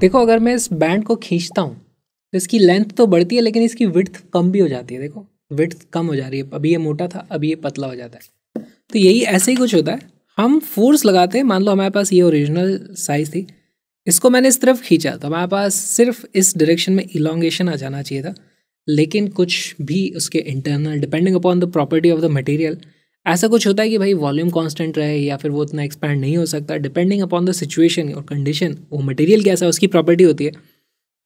देखो अगर मैं इस बैंड को खींचता हूँ तो इसकी लेंथ तो बढ़ती है लेकिन इसकी विड्थ कम भी हो जाती है देखो विथ कम हो जा रही है अभी ये मोटा था अभी ये पतला हो जाता है तो यही ऐसे ही कुछ होता है हम फोर्स लगाते हैं मान लो हमारे पास ये ओरिजिनल साइज़ थी इसको मैंने इस तरफ खींचा तो हमारे पास सिर्फ इस डायरेक्शन में इलॉन्गेशन आ जाना चाहिए था लेकिन कुछ भी उसके internal depending upon the property of the material ऐसा कुछ होता है कि भाई वॉल्यूम कांस्टेंट रहे या फिर वो उतना एक्सपैंड नहीं हो सकता डिपेंडिंग अपॉन द सिचुएशन और कंडीशन वो मटेरियल कैसा है उसकी प्रॉपर्टी होती है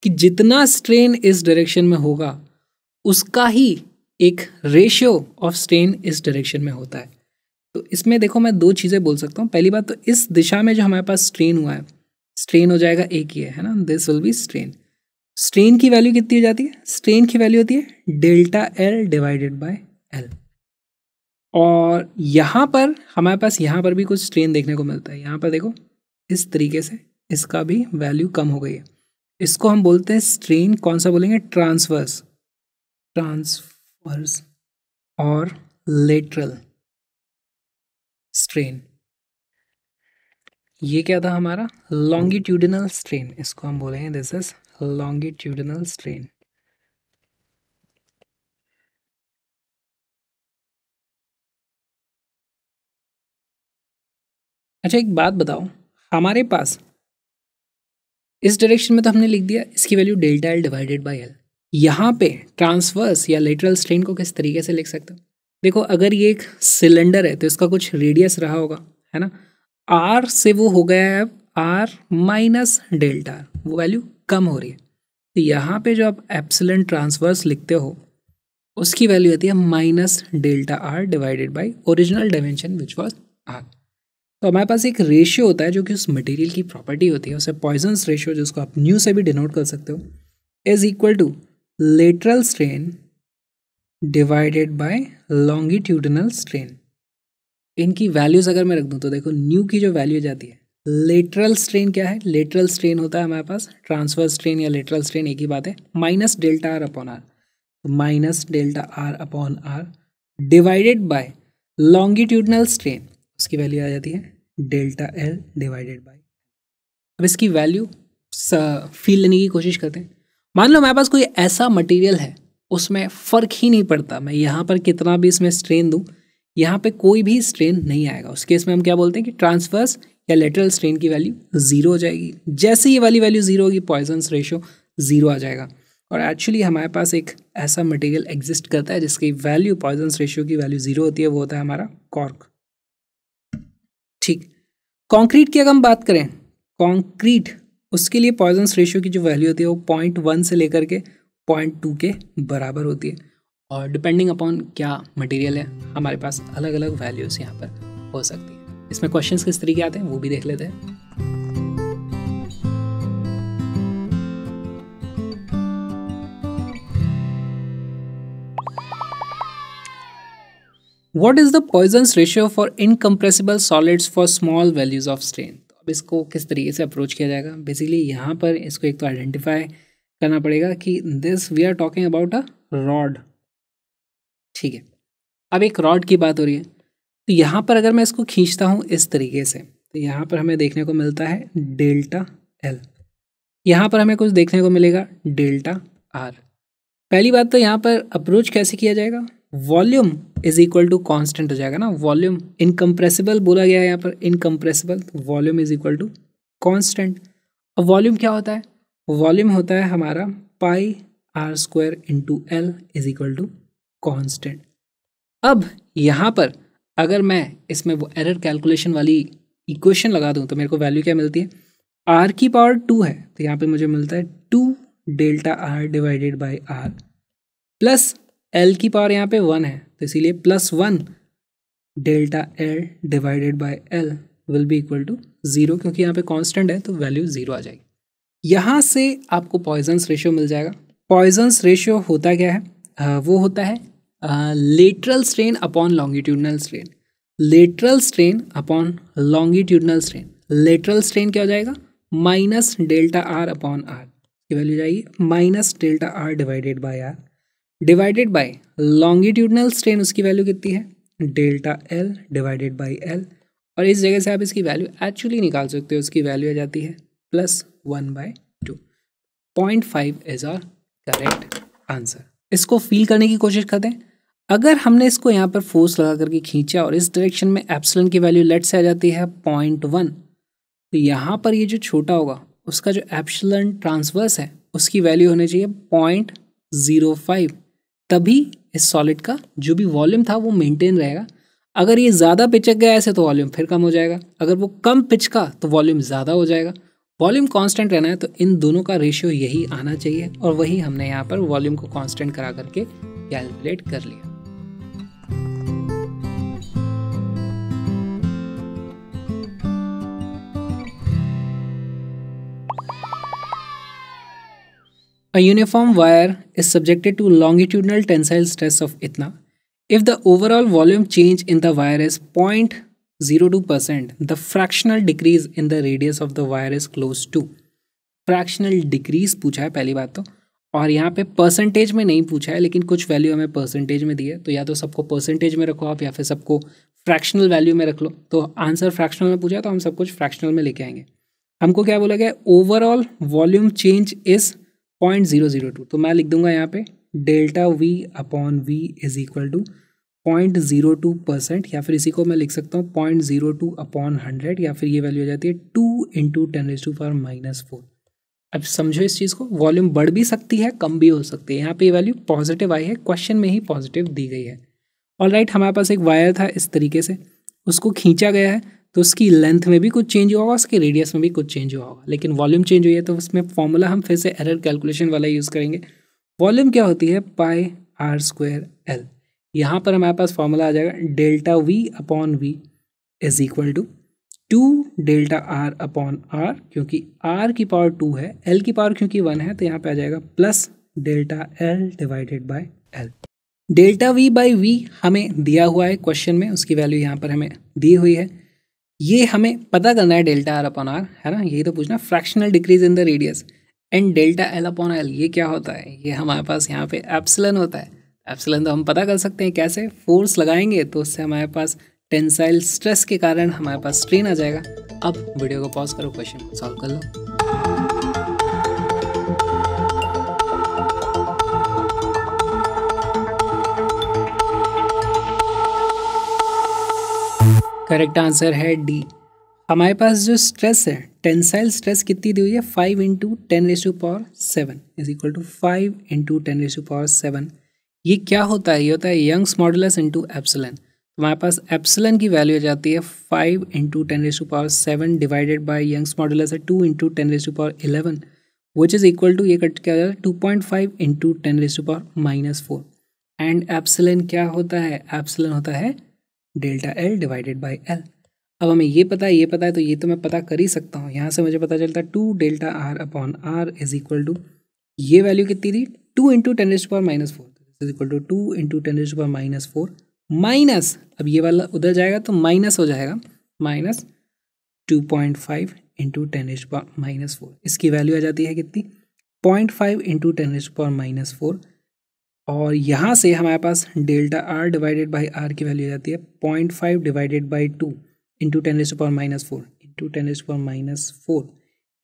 कि जितना स्ट्रेन इस डायरेक्शन में होगा उसका ही एक रेशियो ऑफ स्ट्रेन इस डायरेक्शन में होता है तो इसमें देखो मैं दो चीज़ें बोल सकता हूँ पहली बात तो इस दिशा में जो हमारे पास स्ट्रेन हुआ है स्ट्रेन हो जाएगा एक ही है है ना this will be strain strain की वैल्यू कितनी हो जाती है स्ट्रेन की वैल्यू होती है delta L divided by L और यहाँ पर हमारे पास यहाँ पर भी कुछ स्ट्रेन देखने को मिलता है यहाँ पर देखो इस तरीके से इसका भी वैल्यू कम हो गई है इसको हम बोलते हैं स्ट्रेन कौन सा बोलेंगे ट्रांसवर्स ट्रांसवर्स और लेटरल स्ट्रेन ये क्या था हमारा लॉन्गिट्यूडिनल स्ट्रेन इसको हम बोलेंगे दिस इज लॉन्गिट्यूडिनल स्ट्रेन अच्छा एक बात बताओ हमारे पास इस डायरेक्शन में तो हमने लिख दिया इसकी value delta L divided by L यहाँ पे ट्रांसवर्स या लेटरल स्ट्रेन को किस तरीके से लिख सकते हो देखो अगर ये एक सिलेंडर है तो इसका कुछ रेडियस रहा होगा है ना आर से वो हो गया है आर माइनस डेल्टा आर वो वैल्यू कम हो रही है तो यहाँ पे जो आप एप्सलेंट ट्रांसवर्स लिखते हो उसकी वैल्यू होती है minus delta R divided by original dimension which was R तो हमारे पास एक रेशियो होता है जो कि उस मटेरियल की प्रॉपर्टी होती है उसे पॉइजन्स रेशियो जिसको आप न्यू से भी डिनोट कर सकते हो is equal to lateral strain divided by longitudinal strain इनकी वैल्यूज अगर मैं रख दूँ तो देखो न्यू की जो वैल्यू जाती है लेटरल स्ट्रेन क्या है लेटरल स्ट्रेन होता है हमारे पास ट्रांसफर स्ट्रेन या लेटरल स्ट्रेन एक ही बात है minus delta R upon R minus delta R upon R divided by longitudinal strain उसकी वैल्यू आ जाती है डेल्टा एल डिवाइडेड बाई अब इसकी वैल्यू फील लेने की कोशिश करते हैं मान लो मेरे पास कोई ऐसा मटेरियल है उसमें फ़र्क ही नहीं पड़ता मैं यहाँ पर कितना भी इसमें स्ट्रेन दूँ यहाँ पे कोई भी स्ट्रेन नहीं आएगा उस केस में हम क्या बोलते हैं कि ट्रांसफर्स या लेटरल स्ट्रेन की वैल्यू ज़ीरो हो जाएगी जैसे ये वाली वैल्यू ज़ीरो होगी पॉइजन्स रेशो ज़ीरो आ जाएगा और एक्चुअली हमारे पास एक ऐसा मटेरियल एग्जिस्ट करता है जिसकी वैल्यू पॉइजन रेशियो की वैल्यू ज़ीरो होती है वो होता है हमारा कॉर्क ठीक कंक्रीट की अगर हम बात करें कंक्रीट उसके लिए पॉइजन रेशियो की जो वैल्यू होती है वो पॉइंट वन से लेकर के पॉइंट टू के बराबर होती है और डिपेंडिंग अपॉन क्या मटेरियल है हमारे पास अलग अलग वैल्यूज़ यहाँ पर हो सकती है इसमें क्वेश्चंस किस तरीके आते हैं वो भी देख लेते हैं what is the Poisson's ratio for incompressible solids for small values of strain तो अब इसको किस तरीके से अप्रोच किया जाएगा बेसिकली यहाँ पर इसको एक तो आइडेंटिफाई करना पड़ेगा कि this we are talking about a rod ठीक है अब एक रॉड की बात हो रही है तो यहाँ पर अगर मैं इसको खींचता हूँ इस तरीके से तो यहाँ पर हमें देखने को मिलता है डेल्टा एल यहाँ पर हमें कुछ देखने को मिलेगा डेल्टा आर पहली बात तो यहाँ पर अप्रोच कैसे किया जाएगा volume is equal to constant हो जाएगा ना वॉल्यूम इनकम्प्रेसिबल बोला गया है यहाँ पर incompressible volume is equal to constant अब वॉल्यूम क्या होता है वॉल्यूम होता है हमारा pi R square into L is equal to constant अब यहाँ पर अगर मैं इसमें वो एरर कैलकुलेशन वाली इक्वेशन लगा दूँ तो मेरे को वैल्यू क्या मिलती है आर की पावर टू है तो यहाँ पे मुझे मिलता है two delta R divided by R plus L की पावर यहाँ पे वन है तो इसीलिए plus one delta L divided by L will be equal to zero क्योंकि यहाँ पे कांस्टेंट है तो वैल्यू ज़ीरो आ जाएगी यहाँ से आपको पॉइजन्स रेशियो मिल जाएगा पॉइजन्स रेशियो होता क्या है आ, वो होता है lateral strain upon longitudinal strain lateral strain upon longitudinal strain lateral strain क्या हो जाएगा minus delta R upon R की वैल्यू जाएगी minus delta R divided by R divided by longitudinal strain उसकी वैल्यू कितनी है delta L divided by L और इस जगह से आप इसकी वैल्यू एक्चुअली निकाल सकते हो उसकी वैल्यू आ जाती है plus one by two point five is our correct answer इसको फील करने की कोशिश करते हैं अगर हमने इसको यहाँ पर फोर्स लगा करके खींचा और इस डायरेक्शन में एप्सलन की वैल्यू लेट से आ जाती है पॉइंट वन तो यहाँ पर ये जो छोटा होगा उसका जो एप्सलन ट्रांसवर्स है उसकी वैल्यू होनी चाहिए पॉइंट ज़ीरो फाइव तभी इस सॉलिड का जो भी वॉल्यूम था वो मेंटेन रहेगा अगर ये ज़्यादा पिचक गया ऐसे तो वॉल्यूम फिर कम हो जाएगा अगर वो कम पिचका तो वॉल्यूम ज़्यादा हो जाएगा वॉल्यूम कांस्टेंट रहना है तो इन दोनों का रेशियो यही आना चाहिए और वही हमने यहाँ पर वॉल्यूम को कांस्टेंट करा करके कैलकुलेट कर लिया A uniform wire is subjected to longitudinal tensile stress of itna. If the overall volume change in the wire is 0.02%, the fractional decrease in the radius of the wire is close to. Fractional decrease पूछा है पहली बात तो और यहाँ पे percentage में नहीं पूछा है लेकिन कुछ वैल्यू हमें परसेंटेज में दी है तो या तो सबको परसेंटेज में रखो आप या फिर सबको फ्रैक्शनल वैल्यू में रख लो तो आंसर फ्रैक्शनल में पूछा है तो हम सब कुछ फ्रैक्शनल में लेके आएंगे हमको क्या बोला गया overall volume change is point zero zero two तो मैं लिख दूंगा यहाँ पे delta V upon V is equal to point zero two percent या फिर इसी को मैं लिख सकता हूँ point zero two upon hundred या फिर ये वैल्यू हो जाती है two into ten as to for minus four अब समझो इस चीज़ को वॉल्यूम बढ़ भी सकती है कम भी हो सकती है यहाँ पे ये वैल्यू पॉजिटिव आई है क्वेश्चन में ही पॉजिटिव दी गई है ऑल राइट हमारे पास एक वायर था इस तरीके से उसको खींचा गया है तो उसकी लेंथ में भी कुछ चेंज हुआ होगा उसके रेडियस में भी कुछ चेंज हुआ होगा लेकिन वॉल्यूम चेंज हुई है तो उसमें फॉर्मूला हम फिर से एरर कैलकुलेशन वाला यूज़ करेंगे वॉल्यूम क्या होती है पाई आर स्क्वायर एल यहाँ पर हमारे पास फॉर्मूला आ जाएगा delta V upon V is equal to two delta R upon R क्योंकि आर की पावर टू है एल की पावर क्योंकि वन है तो यहाँ पे आ जाएगा plus delta L divided by L delta V by V हमें दिया हुआ है क्वेश्चन में उसकी वैल्यू यहाँ पर हमें दी हुई है ये हमें पता करना है डेल्टा आर अपॉन आर है ना यही तो पूछना fractional decrease in the radius and delta L upon L ये क्या होता है ये हमारे पास यहाँ पे एप्सिलन होता है एप्सलन तो हम पता कर सकते हैं कैसे फोर्स लगाएंगे तो उससे हमारे पास टेंसाइल स्ट्रेस के कारण हमारे पास स्ट्रेन आ जाएगा अब वीडियो को पॉज करो क्वेश्चन सॉल्व कर लो करेक्ट आंसर है डी हमारे पास जो स्ट्रेस है टेंसाइल स्ट्रेस कितनी दी हुई है five into ten raise to power seven is equal to five into ten raise to power seven ये क्या होता है ये होता है यंग्स मॉडुलस इंटू एप्सलन हमारे पास एप्सलन की वैल्यू आ जाती है five into ten raise to power seven divided by Young's modulus है two into ten raise to power eleven which is equal to ये कट क्या हो जाता है two point five into ten raise to power minus four and epsilon क्या होता है epsilon होता है delta L divided by L अब हमें ये पता है ये पता है तो ये तो मैं पता कर ही सकता हूँ यहाँ से मुझे पता चलता है two delta R upon R is equal to ये वैल्यू कितनी थी two into ten as power minus four तो is equal to two into ten as power minus four minus अब ये वाला उधर जाएगा तो माइनस हो जाएगा minus two point five into ten as power minus four इसकी वैल्यू आ जाती है कितनी point five into ten as power minus four और यहाँ से हमारे पास delta R divided by R की वैल्यू आ जाती है point five divided by two into ten as power minus four into ten as power minus four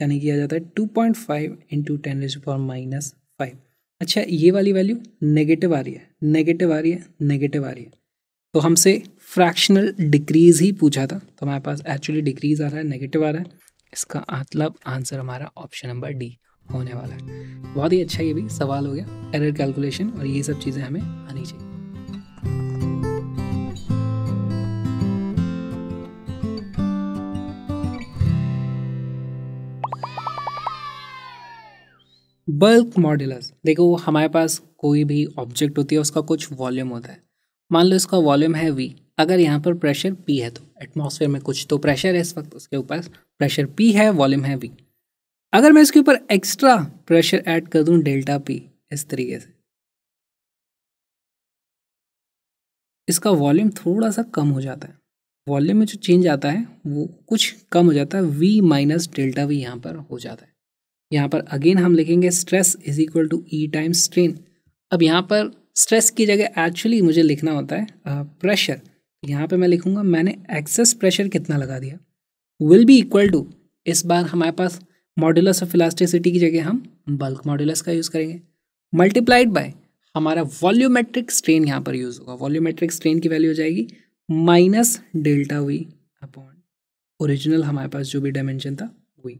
यानी कि आ जाता है two point five into ten as power minus five अच्छा ये वाली वैल्यू नेगेटिव आ रही है नेगेटिव आ रही है नेगेटिव आ रही है तो हमसे फ्रैक्शनल डिक्रीज ही पूछा था तो हमारे पास एक्चुअली डिक्रीज आ रहा है नेगेटिव आ रहा है इसका मतलब आंसर हमारा ऑप्शन नंबर डी होने वाला है बहुत ही अच्छा ये भी सवाल हो गया एरर कैलकुलेशन और ये सब चीज़ें हमें आनी चाहिए बल्क मॉड्यूलर्स देखो हमारे पास कोई भी ऑब्जेक्ट होती है उसका कुछ वॉल्यूम होता है मान लो इसका वॉल्यूम है वी अगर यहाँ पर प्रेशर पी है तो एटमॉस्फेयर में कुछ तो प्रेशर है इस वक्त उसके ऊपर प्रेशर पी है वॉल्यूम है वी अगर मैं इसके ऊपर एक्स्ट्रा प्रेशर ऐड कर दूँ डेल्टा पी इस तरीके से इसका वॉल्यूम थोड़ा सा कम हो जाता है वॉल्यूम में जो चेंज आता है वो कुछ कम हो जाता है वी माइनस डेल्टा वी यहाँ पर हो जाता है यहाँ पर अगेन हम लिखेंगे stress is equal to E time strain अब यहाँ पर स्ट्रेस की जगह एक्चुअली मुझे लिखना होता है प्रेशर यहाँ पे मैं लिखूँगा मैंने एक्सेस प्रेशर कितना लगा दिया विल बी इक्वल टू इस बार हमारे पास मॉड्यूलस ऑफ इलास्टिसिटी की जगह हम बल्क मॉड्यूलस का यूज़ करेंगे मल्टीप्लाइड बाय हमारा वॉल्यूमेट्रिक स्ट्रेन यहाँ पर यूज होगा वॉल्यूमेट्रिक स्ट्रेन की वैल्यू हो जाएगी minus delta V upon original हमारे पास जो भी डायमेंशन था वी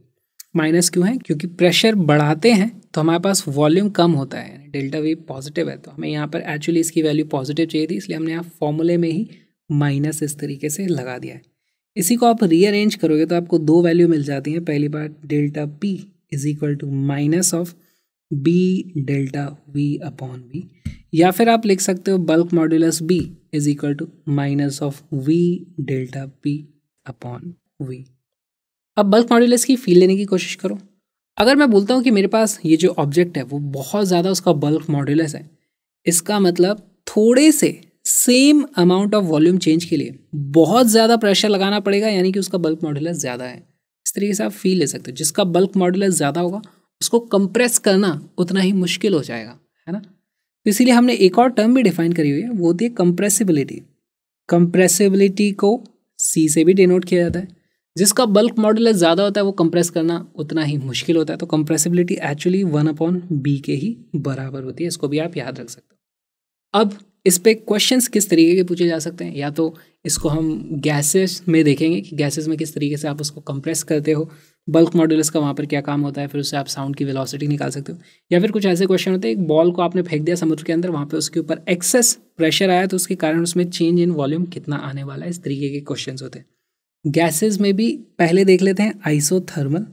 माइनस क्यों है क्योंकि प्रेशर बढ़ाते हैं तो हमारे पास वॉल्यूम कम होता है डेल्टा वी पॉजिटिव है तो हमें यहाँ पर एक्चुअली इसकी वैल्यू पॉजिटिव चाहिए थी इसलिए हमने यहाँ फॉर्मूले में ही माइनस इस तरीके से लगा दिया है इसी को आप रीअरेंज करोगे तो आपको दो वैल्यू मिल जाती हैं पहली बार delta P is equal to minus of B delta V upon V या फिर आप लिख सकते हो bulk modulus B is equal to minus of V delta B upon V अब बल्क मॉड्यूलस की फील लेने की कोशिश करो अगर मैं बोलता हूँ कि मेरे पास ये जो ऑब्जेक्ट है वो बहुत ज़्यादा उसका बल्क मॉड्यूलस है इसका मतलब थोड़े से same amount of volume change के लिए बहुत ज़्यादा प्रेशर लगाना पड़ेगा यानी कि उसका बल्क मॉड्यूलस ज़्यादा है इस तरीके से आप फील ले सकते हो जिसका बल्क मॉड्यूलस ज़्यादा होगा उसको कंप्रेस करना उतना ही मुश्किल हो जाएगा है ना तो इसीलिए हमने एक और टर्म भी डिफाइन करी हुई है वो थी कंप्रेसिबिलिटी कंप्रेसिबिलिटी को सी से भी डिनोट किया जाता है जिसका बल्क मॉडल ज़्यादा होता है वो कंप्रेस करना उतना ही मुश्किल होता है तो compressibility actually one upon B के ही बराबर होती है इसको भी आप याद रख सकते हो अब इस पर क्वेश्चन किस तरीके के पूछे जा सकते हैं या तो इसको हम गैसेस में देखेंगे कि गैसेस में किस तरीके से आप उसको कंप्रेस करते हो बल्क मॉड्यूल्स का वहाँ पर क्या काम होता है फिर उससे आप साउंड की वेलोसिटी निकाल सकते हो या फिर कुछ ऐसे क्वेश्चन होते हैं एक बॉल को आपने फेंक दिया समुद्र के अंदर वहाँ पे उसके ऊपर एक्सेस प्रेशर आया तो उसके कारण उसमें चेंज इन वॉल्यूम कितना आने वाला है इस तरीके के क्वेश्चन होते हैं गैसेज में भी पहले देख लेते हैं आइसोथर्मल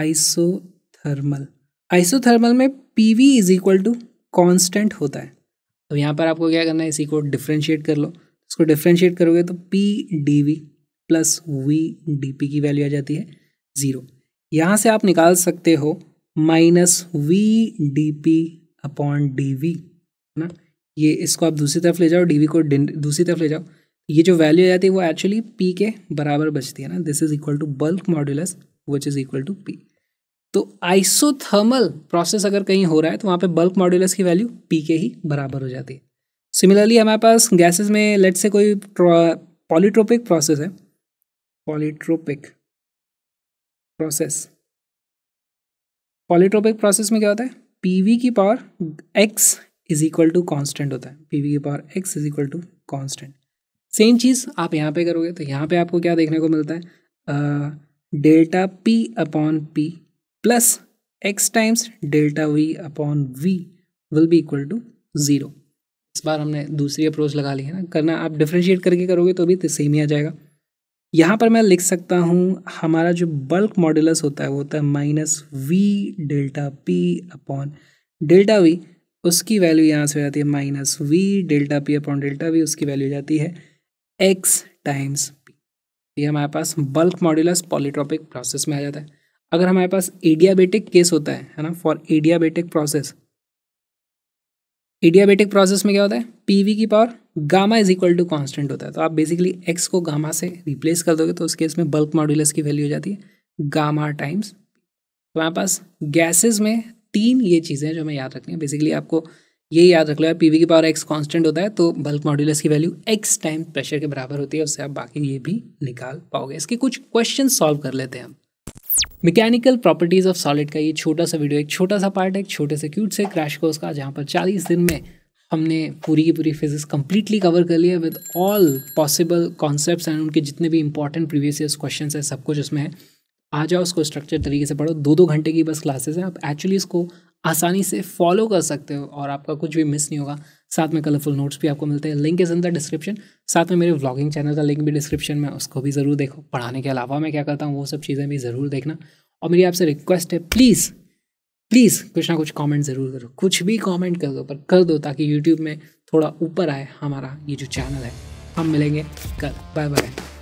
आइसोथर्मल आइसोथर्मल में P V is equal to constant होता है तो यहाँ पर आपको क्या करना है इसी को डिफ्रेंशिएट कर लो इसको डिफ्रेंशिएट करोगे तो P D V plus V D P की वैल्यू आ जाती है ज़ीरो यहाँ से आप निकाल सकते हो minus V D P upon D V है ना ये इसको आप दूसरी तरफ ले जाओ डी वी को दूसरी तरफ ले जाओ ये जो वैल्यू आ जाती है वो एक्चुअली पी के बराबर बचती है ना this is equal to bulk modulus which is equal to P तो आइसोथर्मल प्रोसेस अगर कहीं हो रहा है तो वहाँ पे बल्क मॉड्यूलस की वैल्यू पी के ही बराबर हो जाती है सिमिलरली हमारे पास गैसेस में लेट से कोई पॉलीट्रोपिक प्रोसेस है पॉलीट्रोपिक प्रोसेस पॉलीट्रोपिक प्रोसेस में क्या होता है पी की power X is equal to constant होता है पी की power X is equal to constant same चीज़ आप यहाँ पे करोगे तो यहाँ पे आपको क्या देखने को मिलता है delta P upon P plus x times delta v अपॉन v will be equal to zero इस बार हमने दूसरी अप्रोच लगा ली है ना करना आप डिफ्रेंशिएट करके करोगे तो भी तो सेम ही आ जाएगा यहाँ पर मैं लिख सकता हूँ हमारा जो बल्क मॉडुलस होता है वो होता है minus V delta P upon delta V उसकी वैल्यू यहाँ से हो जाती है minus V delta P upon delta V उसकी वैल्यू हो जाती है एक्स टाइम्स पी ये हमारे पास बल्क मॉड्यूलस पॉलीट्रॉपिक प्रोसेस में आ जाता है अगर हमारे पास एडियाबेटिक केस होता है है ना for adiabatic process adiabatic process में क्या होता है पीवी की power gamma is equal to constant होता है तो आप बेसिकली एक्स को गामा से रिप्लेस कर दोगे तो उस केस में बल्क मॉड्यूलस की वैल्यू हो जाती है गामा टाइम्स तो हमारे पास गैसेज में तीन ये चीज़ें जो हमें याद रखनी है बेसिकली आपको ये याद रख लो पी वी की पावर एक्स कॉन्स्टेंट होता है तो बल्क मॉड्यूलस की वैल्यू एक्स टाइम प्रेशर के बराबर होती है उससे आप बाकी ये भी निकाल पाओगे इसके कुछ क्वेश्चन सॉल्व कर लेते हैं हम मैकेनिकल प्रॉपर्टीज़ ऑफ सॉलिड का ये छोटा सा वीडियो एक छोटा सा पार्ट है एक छोटे से क्यूट से क्रैश कोर्स का जहाँ पर चालीस दिन में हमने पूरी की पूरी फिजिक्स कम्प्लीटली कवर कर लिया with all possible concept and उनके जितने भी इंपॉर्टेंट प्रीवियस ईयर क्वेश्चन है सब कुछ उसमें है आ जाओ उसको स्ट्रक्चर तरीके से पढ़ो दो दो घंटे की बस क्लासेस हैं आप एक्चुअली इसको आसानी से फॉलो कर सकते हो और आपका कुछ भी मिस नहीं होगा साथ में कलरफुल नोट्स भी आपको मिलते हैं link is in the description साथ में मेरे व्लॉगिंग चैनल का लिंक भी डिस्क्रिप्शन में उसको भी ज़रूर देखो पढ़ाने के अलावा मैं क्या करता हूँ वो सब चीज़ें भी ज़रूर देखना और मेरी आपसे रिक्वेस्ट है प्लीज़ प्लीज़ कुछ ना कुछ कमेंट ज़रूर करो कुछ भी कमेंट कर दो पर कर दो ताकि यूट्यूब में थोड़ा ऊपर आए हमारा ये जो चैनल है हम मिलेंगे कल बाय बाय